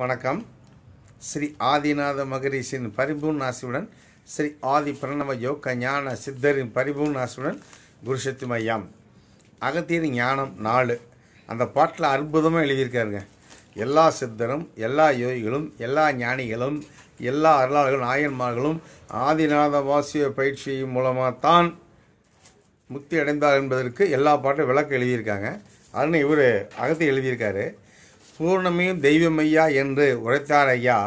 வணக்கம் ஸ்ரீ ஆதிநாத மகரிஷின் பரிபூர்ண ஆசியுடன் ஸ்ரீ ஆதி பிரணவ யோக ஞான சித்தரின் பரிபூர்ண ஆசியுடன் குருசக்தி மையம் அகத்தியர் ஞானம் நாலு அந்த பாட்டில் அற்புதமாக எழுதியிருக்காருங்க எல்லா சித்தரும் எல்லா யோகிகளும் எல்லா ஞானிகளும் எல்லா அருளாளர்களும் ஆயன்மார்களும் ஆதிநாத வாசிய பயிற்சி மூலமாக தான் முக்தி அடைந்தார் என்பதற்கு எல்லா பாட்டும் விளக்கு எழுதியிருக்காங்க அதுன்னு இவர் அகத்தை எழுதியிருக்காரு பூர்ணமையும் தெய்வமையா என்று உரைத்தார் ஐயா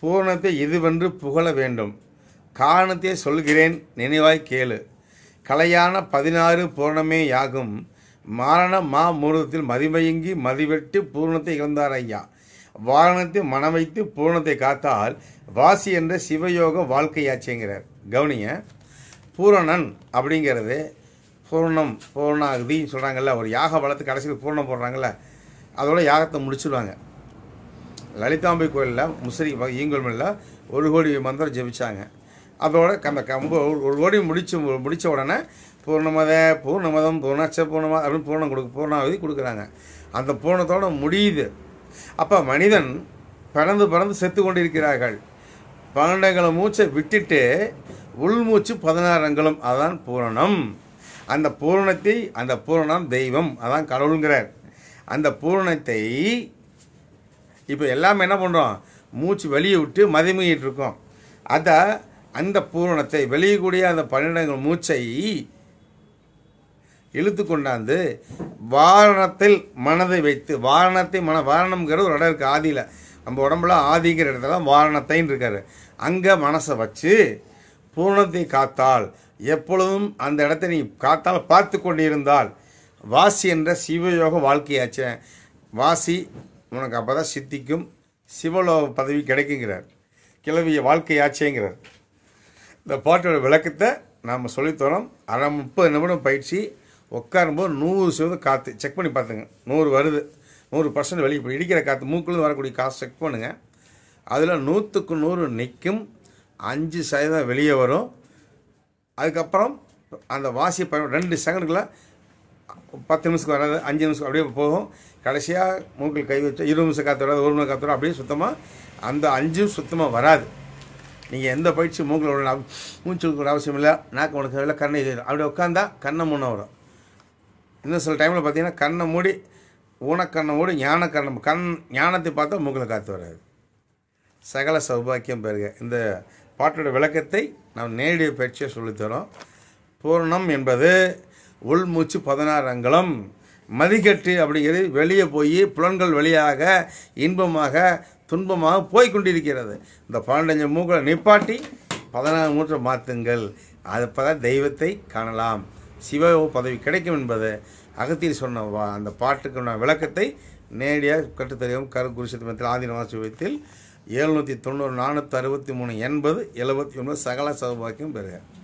பூரணத்தை இதுவென்று புகழ வேண்டும் காரணத்தை சொல்கிறேன் நினைவாய் கேளு கலையான பதினாறு பூரணமே யாகும் மாரண மா மூர்த்தத்தில் மதிமயங்கி மதிவெட்டு பூரணத்தை இழந்தார் ஐயா வாரணத்தை மனம் வைத்து பூரணத்தை காத்தால் வாசி என்ற சிவயோக வாழ்க்கையாச்சுங்கிறார் கவனிங்க பூரணன் அப்படிங்கிறது பூர்ணம் பூர்ணாகுதின்னு சொல்கிறாங்கல்ல ஒரு யாக வளர்த்து கடைசியில் பூர்ணம் போடுறாங்கள்ல அதோட யாகத்தை முடிச்சுடுவாங்க லலிதாம்பை கோயிலில் முசிறி ஈங்கோல் ஒரு கோடி மந்திரம் ஜெபிச்சாங்க அதோட கம்ப கம்ப ஒரு கோடி முடிச்சு முடித்த உடனே பூர்ணமத பூர்ணமதம் பூர்ணாட்ச பூர்ணமதம் அப்படின்னு பூர்ணம் கொடுக்கு பூர்ணாவதி கொடுக்குறாங்க அந்த பூர்ணத்தோடு முடியுது அப்போ மனிதன் பிறந்து பிறந்து செத்து கொண்டிருக்கிறார்கள் பன்னெண்டங்களை மூச்சை விட்டுட்டு உள்மூச்சு பதினாறங்களும் அதான் பூரணம் அந்த பூரணத்தை அந்த பூரணம் தெய்வம் அதான் கடவுளுங்கிறார் அந்த பூரணத்தை இப்போ எல்லாமே என்ன பண்ணுறோம் மூச்சு வெளியே விட்டு மதிமிகிட்டு இருக்கோம் அதை அந்த பூரணத்தை வெளியே கூடிய அந்த பன்னிடங்கள் மூச்சை இழுத்து கொண்டாந்து வாரணத்தில் மனதை வைத்து வாரணத்தை மன வாரணம்ங்கிற ஒரு இடம் இருக்குது ஆதியில் நம்ம உடம்புல ஆதிங்கிற இடத்துல வாரணத்தைன்னு இருக்கார் அங்கே மனசை வச்சு பூரணத்தை காத்தால் எப்பொழுதும் அந்த இடத்தை நீ காத்தால் பார்த்து கொண்டிருந்தால் வாசி என்ற சிவயோக வாழ்க்கையாச்சு வாசி உனக்கு அப்போ தான் சித்திக்கும் சிவலோக பதவி கிடைக்குங்கிறார் கிளவிய வாழ்க்கையாச்சேங்கிறார் இந்த பாட்டோட விளக்கத்தை நாம் சொல்லித்தரோம் அரை முப்பது நிமிடம் பயிற்சி உட்காரும்போது நூறு சிவது காற்று செக் பண்ணி பார்த்துங்க நூறு வருது நூறு பர்சன்ட் வெளியே போய் இடிக்கிற காற்று மூக்குலேருந்து வரக்கூடிய காசு செக் பண்ணுங்கள் அதில் நூற்றுக்கு நூறு நிற்கும் அஞ்சு சதவீதம் வெளியே வரும் அதுக்கப்புறம் அந்த வாசி பயன் ரெண்டு செகண்டுக்குள்ளே பத்து நிமிஷத்துக்கு வராது அஞ்சு நிமிஷம் அப்படியே போகும் கடைசியாக மூக்கில் கை வச்சு இருபது நிமிஷம் காற்று வராது ஒரு நிமிஷம் காற்று அப்படியே சுத்தமாக அந்த அஞ்சும் சுத்தமாக வராது நீங்கள் எந்த பயிற்சி மூக்கில் விட மூச்சு கொடுக்குற அவசியம் இல்லை நாக்கு உனக்கு இல்லை கண்ணை இது அப்படி உட்காந்தா கண்ணை முன்ன வரும் இன்னும் சில டைமில் பார்த்தீங்கன்னா கண்ணை மூடி ஊனக்கண்ணை மூடி ஞான கண்ணம் கண் ஞானத்தை பார்த்தா மூக்கில் காற்று வராது சகல சௌபாக்கியம் பெருக இந்த பாட்டோட விளக்கத்தை நாம் நேரடி பயிற்சியை சொல்லித்தரோம் பூரணம் என்பது உள்மூச்சு பதினாறு அங்கலம் மதிக்கட்டு அப்படிங்கிறது வெளியே போய் புலன்கள் வெளியாக இன்பமாக துன்பமாக போய்கொண்டிருக்கிறது இந்த பன்னெண்டஞ்சு மூக்களை நிப்பாட்டி பதினாறு மூன்றை மாற்றுங்கள் அது தான் தெய்வத்தை காணலாம் சிவ பதவி கிடைக்கும் என்பது அகத்தியில் சொன்ன அந்த பாட்டுக்கு விளக்கத்தை நேரடியாக கட்டுத்தறியும் கருகுரு சித்தமத்தில் ஆதீனவாசி வைத்தில் எழுநூற்றி தொண்ணூறு நானூற்றி அறுபத்தி மூணு எண்பது எழுபத்தி ஒன்பது சகல சௌபாக்கியம் பெறுகிறேன்